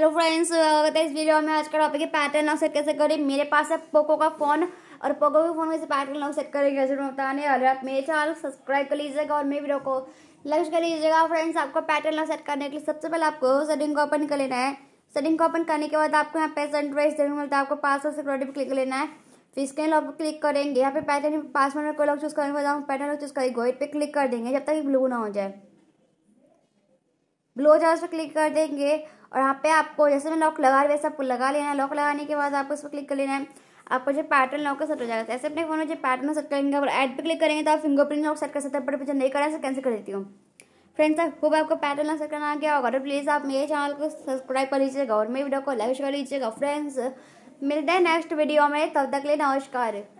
hello friends स्वागत है इस वीडियो में आज का टॉपिक है पैटर्न लॉक सेट कैसे करें मेरे पास है पोको का फ़ोन और पोको के फ़ोन में से पैटर्न लॉक सेट करें कैसे बताने वाले आप मेरे चैनल सब्सक्राइब कर लीजिएगा और मेरे वीडियो को लाइक कर लीजिएगा फ्रेंड्स आपको पैटर्न लॉक सेट करने के लिए सबसे पहले आपको सेटिंग को ओपन कर लेना है सेटिंग को ओपन करने के बाद आपको यहाँ पे सेंट्राइज देखने मिलता है आपको पासवर्ड सिक्योरिटी पर क्लिक कर लेना है फिर इसके लॉक क्लिक करेंगे यहाँ पे पैटर्न पासवर्ड को लॉक चूज़ करने के बाद पैटर्न लॉक चूज़ करेंगे गोइड पर क्लिक कर देंगे जब तक ब्लू ना हो जाए ग्लो जार पर क्लिक कर देंगे और यहाँ पे आपको जैसे मैं लॉक लगा रही वैसे आपको लगा लेना है लॉक लगाने के बाद आपको इस पर क्लिक कर लेना है आपको जो पैटर्न लॉक का सेट हो जाएगा तो ऐसे अपने फोन में जो पैटर्न सेट करेंगे और ऐड पर क्लिक करेंगे तो आप फिंगरप्रिंट लॉक सेट कर सकते हैं बट मुझे नहीं करा कैंसिल कर देती हूँ फ्रेंड्स आई होप आपको पैटर्न लॉक सेट करना आ गया होगा तो प्लीज़ आप मेरे चैनल को सब्सक्राइब कर लीजिएगा और मेरी वीडियो को लाइक कर लीजिएगा फ्रेंड्स मिलते हैं नेक्स्ट वीडियो में तब तक लिए नमस्कार